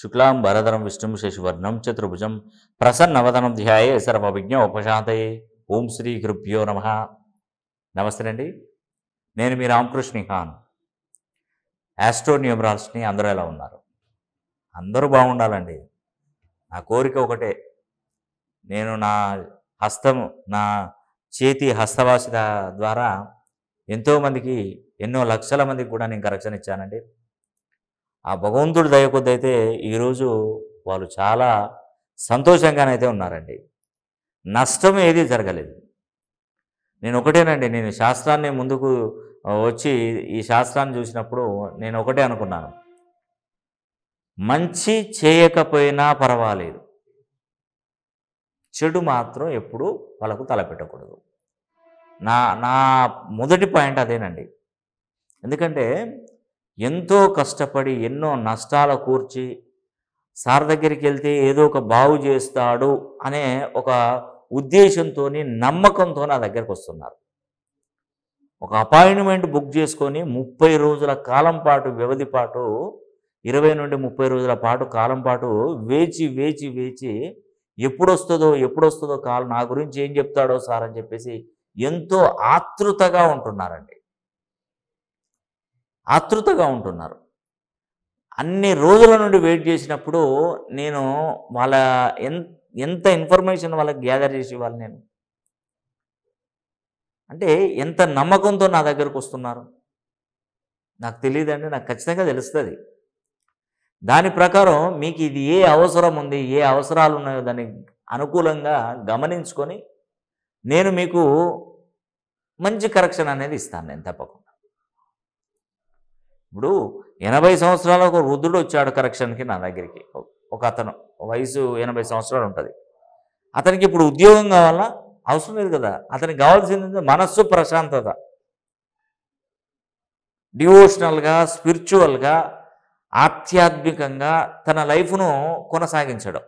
శుక్లాం భరధరం విష్ణుం శశివర్ణం చతుర్భుజం ప్రసన్నవదనం ధ్యాయే విజ్ఞ ఉపశాంతయే ఓం శ్రీ కృప్యో నమ నమస్తే అండి నేను మీ రామకృష్ణ ఖాన్ యాస్ట్రోన్యూమరాల్స్ని అందరూ ఎలా ఉన్నారు అందరూ బాగుండాలండి నా కోరిక ఒకటే నేను నా హస్తం నా చేతి హస్తవాసిత ద్వారా ఎంతోమందికి ఎన్నో లక్షల మందికి కూడా నేను కరెక్షన్ ఇచ్చానండి ఆ భగవంతుడి దయ కొద్దైతే ఈరోజు వాళ్ళు చాలా సంతోషంగానైతే ఉన్నారండి నష్టం ఏది జరగలేదు నేను ఒకటేనండి నేను శాస్త్రాన్ని ముందుకు వచ్చి ఈ శాస్త్రాన్ని చూసినప్పుడు నేను ఒకటే అనుకున్నాను మంచి చేయకపోయినా పర్వాలేదు చెడు మాత్రం ఎప్పుడు వాళ్ళకు తలపెట్టకూడదు నా నా మొదటి పాయింట్ అదేనండి ఎందుకంటే ఎంతో కష్టపడి ఎన్నో నష్టాల కూర్చి సార్ దగ్గరికి వెళ్తే ఏదో ఒక బాగు చేస్తాడు అనే ఒక ఉద్దేశంతో నమ్మకంతో నా దగ్గరకు వస్తున్నారు ఒక అపాయింట్మెంట్ బుక్ చేసుకొని ముప్పై రోజుల కాలం పాటు వ్యవధి పాటు ఇరవై నుండి ముప్పై రోజుల పాటు కాలం పాటు వేచి వేచి వేచి ఎప్పుడొస్తుందో ఎప్పుడొస్తుందో కాలం నా గురించి ఏం చెప్తాడో సార్ అని చెప్పేసి ఎంతో ఆతృతగా ఉంటున్నారండి ఆతృతగా ఉంటున్నారు అన్ని రోజుల నుండి వెయిట్ చేసినప్పుడు నేను వాళ్ళ ఎంత ఇన్ఫర్మేషన్ వాళ్ళకి గ్యాదర్ చేసేవాళ్ళు నేను అంటే ఎంత నమ్మకంతో నా దగ్గరకు వస్తున్నారు నాకు తెలియదండి నాకు ఖచ్చితంగా తెలుస్తుంది దాని ప్రకారం మీకు ఇది ఏ అవసరం ఉంది ఏ అవసరాలు ఉన్నాయో దాన్ని అనుకూలంగా గమనించుకొని నేను మీకు మంచి కరెక్షన్ అనేది ఇస్తాను నేను తప్పకుండా ఇప్పుడు ఎనభై సంవత్సరాల ఒక వృద్ధుడు వచ్చాడు కరెక్షన్కి నా దగ్గరికి ఒక అతను వయసు ఎనభై సంవత్సరాలు ఉంటుంది అతనికి ఇప్పుడు ఉద్యోగం కావాలా అవసరం లేదు కదా అతనికి కావాల్సింది మనస్సు ప్రశాంతత డివోషనల్గా స్పిరిచువల్గా ఆధ్యాత్మికంగా తన లైఫ్ను కొనసాగించడం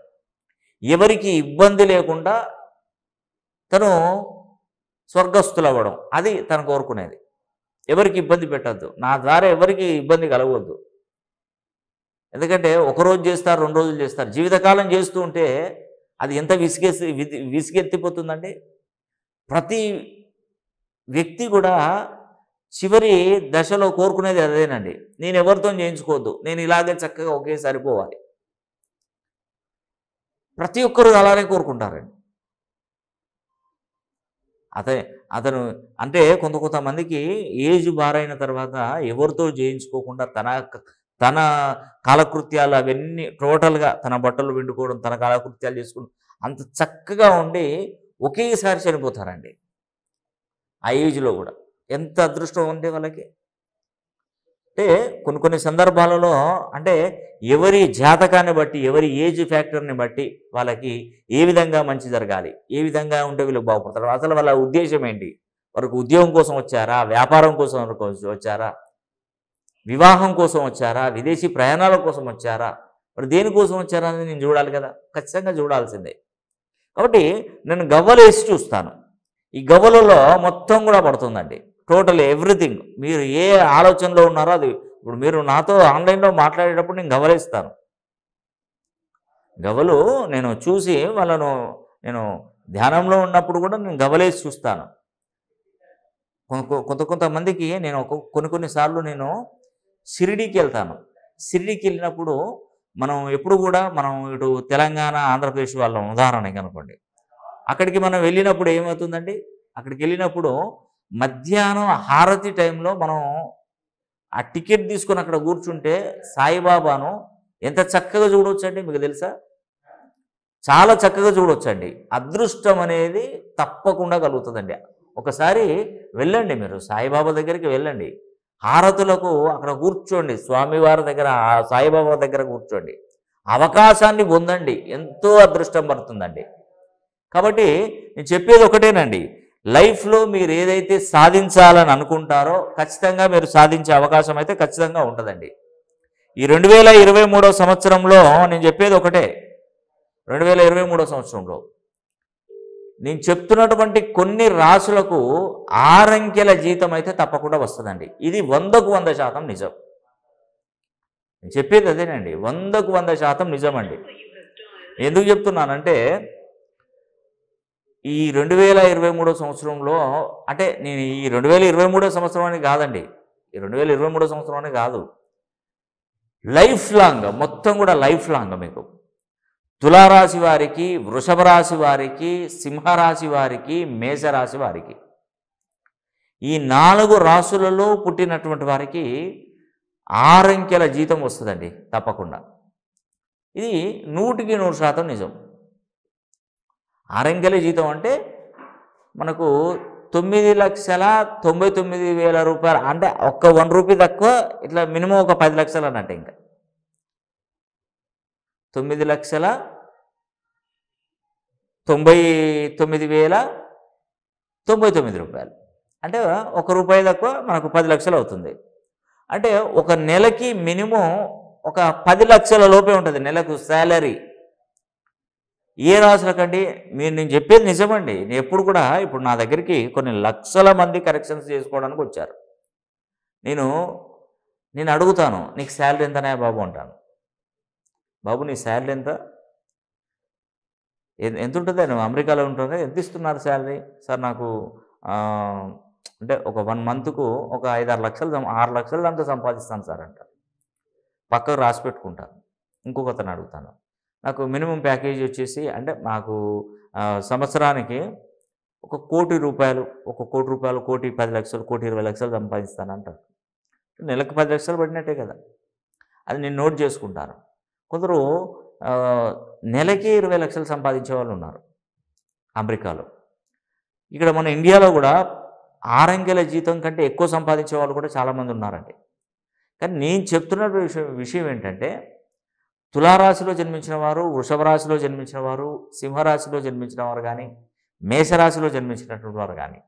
ఎవరికి ఇబ్బంది లేకుండా తను స్వర్గస్థులవ్వడం అది తను కోరుకునేది ఎవరికి ఇబ్బంది పెట్టద్దు నా ద్వారా ఎవరికి ఇబ్బంది కలగవద్దు ఎందుకంటే ఒక రోజు చేస్తారు రెండు రోజులు చేస్తారు జీవితకాలం చేస్తూ ఉంటే అది ఎంత విసిగేసి విసిగెత్తిపోతుందండి ప్రతి వ్యక్తి కూడా చివరి దశలో కోరుకునేది అదేనండి నేను ఎవరితో చేయించుకోవద్దు నేను ఇలాగే చక్కగా ఒకే సరిపోవాలి ప్రతి ఒక్కరు అలానే కోరుకుంటారండి అతనే అతను అంటే కొంత కొంతమందికి ఏజ్ బారైన తర్వాత ఎవరితో చేయించుకోకుండా తన తన కాలకృత్యాలు అవన్నీ టోటల్గా తన బట్టలు పిండుకోవడం తన కాలకృత్యాలు చేసుకోవడం అంత చక్కగా ఉండి ఒకేసారి చనిపోతారండి ఆ ఏజ్లో కూడా ఎంత అదృష్టం ఉంది వాళ్ళకి అంటే కొన్ని కొన్ని సందర్భాలలో అంటే ఎవరి జాతకాన్ని బట్టి ఎవరి ఏజ్ ఫ్యాక్టర్ని బట్టి వాళ్ళకి ఏ విధంగా మంచి జరగాలి ఏ విధంగా ఉంటే వీళ్ళు బాగుపడతారు అసలు వాళ్ళ ఉద్దేశం ఏంటి వారికి ఉద్యోగం కోసం వచ్చారా వ్యాపారం కోసం వచ్చారా వివాహం కోసం వచ్చారా విదేశీ ప్రయాణాల కోసం వచ్చారా మరి దేనికోసం వచ్చారా అనేది నేను చూడాలి కదా ఖచ్చితంగా చూడాల్సిందే కాబట్టి నేను గవ్వలు వేసి చూస్తాను ఈ గవ్వలలో మొత్తం కూడా పడుతుందండి టోటల్ ఎవ్రీథింగ్ మీరు ఏ ఆలోచనలో ఉన్నారో అది ఇప్పుడు మీరు నాతో ఆన్లైన్లో మాట్లాడేటప్పుడు నేను గవలేస్తాను గవలు నేను చూసి వాళ్ళను నేను ధ్యానంలో ఉన్నప్పుడు కూడా నేను గవలేసి చూస్తాను కొంత కొంతమందికి నేను కొన్ని కొన్నిసార్లు నేను షిరిడీకి వెళ్తాను షిరిడీకి వెళ్ళినప్పుడు మనం ఎప్పుడు కూడా మనం ఇటు తెలంగాణ ఆంధ్రప్రదేశ్ వాళ్ళం ఉదాహరణకి అనుకోండి అక్కడికి మనం వెళ్ళినప్పుడు ఏమవుతుందండి అక్కడికి వెళ్ళినప్పుడు మధ్యాహ్నం హారతి టైంలో మనం ఆ టికెట్ తీసుకొని అక్కడ కూర్చుంటే సాయిబాబాను ఎంత చక్కగా చూడవచ్చండి మీకు తెలుసా చాలా చక్కగా చూడవచ్చండి అదృష్టం అనేది తప్పకుండా కలుగుతుందండి ఒకసారి వెళ్ళండి మీరు సాయిబాబా దగ్గరికి వెళ్ళండి హారతులకు అక్కడ కూర్చోండి స్వామివారి దగ్గర సాయిబాబా దగ్గర కూర్చోండి అవకాశాన్ని పొందండి ఎంతో అదృష్టం పడుతుందండి కాబట్టి నేను చెప్పేది ఒకటేనండి లైఫ్లో మీరు ఏదైతే సాధించాలని అనుకుంటారో ఖచ్చితంగా మీరు సాధించే అవకాశం అయితే ఖచ్చితంగా ఉంటుందండి ఈ రెండు వేల ఇరవై మూడో సంవత్సరంలో నేను చెప్పేది ఒకటే రెండు వేల ఇరవై మూడో సంవత్సరంలో నేను చెప్తున్నటువంటి కొన్ని రాసులకు ఆరంకెల జీతం అయితే తప్పకుండా వస్తుందండి ఇది వందకు వంద శాతం నిజం నేను చెప్పేది అదేనండి వందకు వంద శాతం నిజమండి ఎందుకు చెప్తున్నానంటే ఈ రెండు వేల ఇరవై మూడో సంవత్సరంలో అంటే నేను ఈ రెండు వేల ఇరవై మూడో సంవత్సరం అని కాదండి ఈ రెండు వేల ఇరవై మూడో సంవత్సరం అని కాదు లైఫ్ లాంగ్ మొత్తం కూడా లైఫ్ లాంగ్ మీకు తులారాశి వారికి వృషభ రాశి వారికి సింహరాశి వారికి మేషరాశి వారికి ఈ నాలుగు రాశులలో పుట్టినటువంటి వారికి ఆరంకెల జీతం వస్తుందండి తప్పకుండా ఇది నూటికి నూరు శాతం నిజం ఆరంకెల జీతం అంటే మనకు తొమ్మిది లక్షల తొంభై తొమ్మిది వేల రూపాయలు అంటే ఒక్క వన్ రూపీ తక్కువ ఇట్లా మినిమం ఒక పది లక్షలు అన్నట్టు ఇంకా తొమ్మిది లక్షల తొంభై తొమ్మిది వేల తొంభై తొమ్మిది రూపాయలు అంటే ఒక రూపాయి తక్కువ మనకు పది లక్షలు అవుతుంది అంటే ఒక నెలకి మినిమం ఒక పది లక్షల లోపే ఉంటుంది నెలకు శాలరీ ఏ రాసులకండి మీరు నేను చెప్పేది నిజమండి నేను ఎప్పుడు కూడా ఇప్పుడు నా దగ్గరికి కొన్ని లక్షల మంది కరెక్షన్స్ చేసుకోవడానికి వచ్చారు నేను నేను అడుగుతాను నీకు శాలరీ ఎంతనే బాబు అంటాను బాబు నీ శాలరీ ఎంత ఎంత ఉంటుంది నువ్వు అమెరికాలో ఉంటుంది ఎంత ఇస్తున్నారు శాలరీ సార్ నాకు అంటే ఒక వన్ మంత్కు ఒక ఐదు ఆరు లక్షలు ఆరు లక్షలు దాంతో సంపాదిస్తాను సార్ అంటారు పక్కకు రాసి పెట్టుకుంటాను ఇంకొకతను అడుగుతాను నాకు మినిమం ప్యాకేజ్ వచ్చేసి అంటే మాకు సంవత్సరానికి ఒక కోటి రూపాయలు ఒక కోటి రూపాయలు కోటి పది లక్షలు కోటి ఇరవై లక్షలు సంపాదిస్తాను అంటారు నెలకు పది లక్షలు పడినట్టే కదా అది నేను నోట్ చేసుకుంటాను కొందరు నెలకి ఇరవై లక్షలు సంపాదించే వాళ్ళు ఉన్నారు అమెరికాలో ఇక్కడ మన ఇండియాలో కూడా ఆరంకెల జీతం కంటే ఎక్కువ సంపాదించే వాళ్ళు కూడా చాలామంది ఉన్నారండి కానీ నేను చెప్తున్న విషయం విషయం ఏంటంటే తులారాశిలో జన్మించిన వారు వృషభ రాశిలో జన్మించిన వారు సింహరాశిలో జన్మించిన వారు కానీ మేషరాశిలో జన్మించినటువంటి వారు కానీ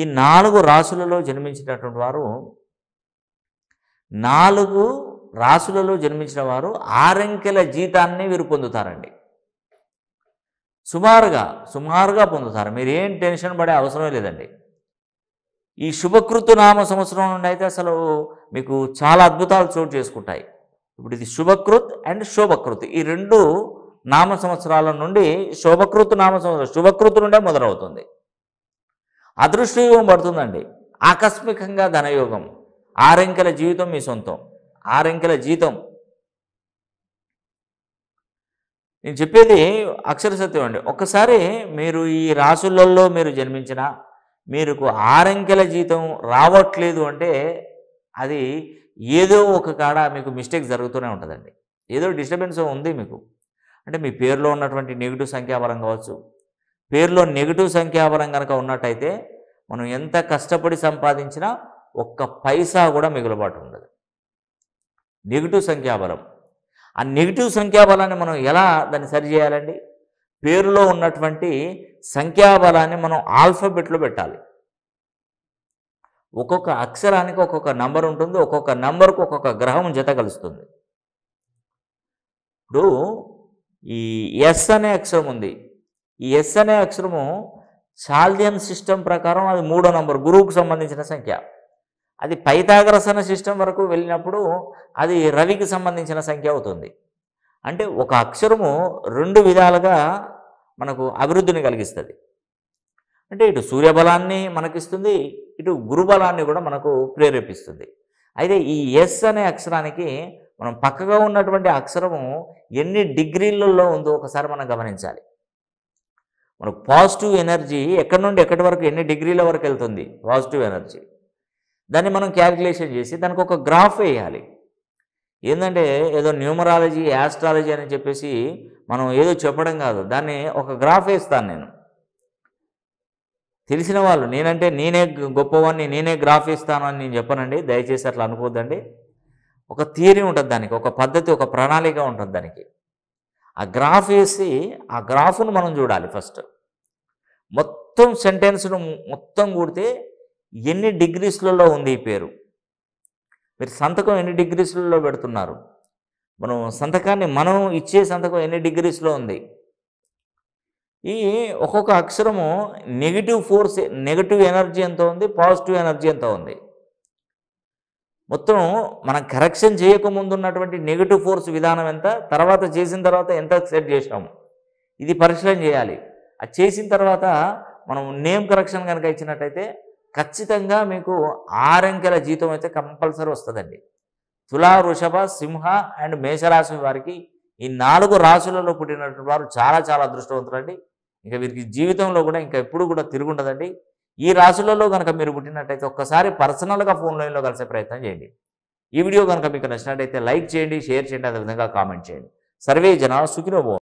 ఈ నాలుగు రాశులలో జన్మించినటువంటి వారు నాలుగు రాశులలో జన్మించిన వారు ఆరంకెల జీతాన్ని వీరు పొందుతారండి సుమారుగా సుమారుగా పొందుతారు మీరు ఏం టెన్షన్ పడే అవసరమే లేదండి ఈ శుభకృతు నామ సంవత్సరం నుండి అయితే అసలు మీకు చాలా అద్భుతాలు చోటు చేసుకుంటాయి ఇప్పుడు ఇది శుభకృత్ అండ్ శోభకృత్ ఈ రెండు నామ సంవత్సరాల నుండి శోభకృత్ నామ సంవత్సరం శుభకృత్ నుండే మొదలవుతుంది అదృష్టయోగం పడుతుందండి ఆకస్మికంగా ధనయోగం ఆరంకెల జీవితం మీ సొంతం ఆరంకెల జీతం నేను చెప్పేది అక్షర సత్యం అండి ఒక్కసారి మీరు ఈ రాసులలో మీరు జన్మించిన మీరు ఆరంకెల జీతం రావట్లేదు అంటే అది ఏదో ఒక కాడ మీకు మిస్టేక్ జరుగుతూనే ఉంటుందండి ఏదో డిస్టర్బెన్స్ ఉంది మీకు అంటే మీ పేరులో ఉన్నటువంటి నెగిటివ్ సంఖ్యాబలం కావచ్చు పేరులో నెగిటివ్ సంఖ్యాబలం కనుక ఉన్నట్టయితే మనం ఎంత కష్టపడి సంపాదించినా ఒక్క పైసా కూడా మిగులుబాటు ఉండదు నెగిటివ్ సంఖ్యాబలం ఆ నెగిటివ్ సంఖ్యాబలాన్ని మనం ఎలా దాన్ని సరి చేయాలండి పేరులో ఉన్నటువంటి సంఖ్యాబలాన్ని మనం ఆల్ఫాబెట్లో పెట్టాలి ఒక్కొక్క అక్షరానికి ఒక్కొక్క నంబర్ ఉంటుంది ఒక్కొక్క నంబర్కు ఒక్కొక్క గ్రహం జత కలుస్తుంది ఇప్పుడు ఈ ఎస్ అనే అక్షరం ఉంది ఈ ఎస్ అనే అక్షరము చాల్దియన్ సిస్టమ్ ప్రకారం అది మూడో నంబర్ గురువుకు సంబంధించిన సంఖ్య అది పైతాగ్రసన సిస్టమ్ వరకు వెళ్ళినప్పుడు అది రవికి సంబంధించిన సంఖ్య అవుతుంది అంటే ఒక అక్షరము రెండు విధాలుగా మనకు అభివృద్ధిని కలిగిస్తుంది అంటే ఇటు సూర్యబలాన్ని మనకిస్తుంది ఇటు గురుబలాన్ని కూడా మనకు ప్రేరేపిస్తుంది అయితే ఈ ఎస్ అనే అక్షరానికి మనం పక్కగా ఉన్నటువంటి అక్షరము ఎన్ని డిగ్రీలలో ఉందో ఒకసారి మనం గమనించాలి మనకు పాజిటివ్ ఎనర్జీ ఎక్కడి నుండి ఎక్కడి వరకు ఎన్ని డిగ్రీల వరకు వెళ్తుంది పాజిటివ్ ఎనర్జీ దాన్ని మనం క్యాలిక్యులేషన్ చేసి దానికి ఒక గ్రాఫ్ వేయాలి ఏంటంటే ఏదో న్యూమరాలజీ యాస్ట్రాలజీ అని చెప్పేసి మనం ఏదో చెప్పడం కాదు దాన్ని ఒక గ్రాఫ్ వేస్తాను నేను తెలిసిన వాళ్ళు నేనంటే నేనే గొప్పవాడిని నేనే గ్రాఫ్ ఇస్తాను అని నేను చెప్పనండి దయచేసి అట్లా అనుకోద్దండి ఒక థియరీ ఉంటుంది దానికి ఒక పద్ధతి ఒక ప్రణాళిక ఉంటుంది దానికి ఆ గ్రాఫ్ వేసి ఆ గ్రాఫ్ను మనం చూడాలి ఫస్ట్ మొత్తం సెంటెన్స్ను మొత్తం కూడితే ఎన్ని డిగ్రీస్లలో ఉంది ఈ పేరు మీరు సంతకం ఎన్ని డిగ్రీస్లలో పెడుతున్నారు మనం సంతకాన్ని మనం ఇచ్చే సంతకం ఎన్ని డిగ్రీస్లో ఉంది ఈ ఒక్కొక్క అక్షరము నెగిటివ్ ఫోర్స్ నెగిటివ్ ఎనర్జీ ఎంత ఉంది పాజిటివ్ ఎనర్జీ ఎంత ఉంది మొత్తం మనం కరెక్షన్ చేయకముందు ఉన్నటువంటి నెగిటివ్ ఫోర్స్ విధానం ఎంత తర్వాత చేసిన తర్వాత ఎంత సెట్ చేసాము ఇది పరిశీలన చేయాలి అది చేసిన తర్వాత మనం నేమ్ కరెక్షన్ కనుక ఇచ్చినట్టయితే ఖచ్చితంగా మీకు ఆరంకెల జీతం అయితే కంపల్సరీ వస్తుందండి తులా వృషభ సింహ అండ్ మేషరాశి వారికి ఈ నాలుగు రాశులలో పుట్టినటువంటి వారు చాలా చాలా అదృష్టవంతులండి ఇక వీరికి జీవితంలో కూడా ఇంకా ఎప్పుడు కూడా తిరుగుండదండి ఈ రాశులలో కనుక మీరు పుట్టినట్టయితే ఒక్కసారి పర్సనల్గా ఫోన్ లైన్లో కలిసే ప్రయత్నం చేయండి ఈ వీడియో కనుక మీకు నచ్చినట్టయితే లైక్ చేయండి షేర్ చేయండి అదేవిధంగా కామెంట్ చేయండి సర్వే జనాలు సుఖినోభవం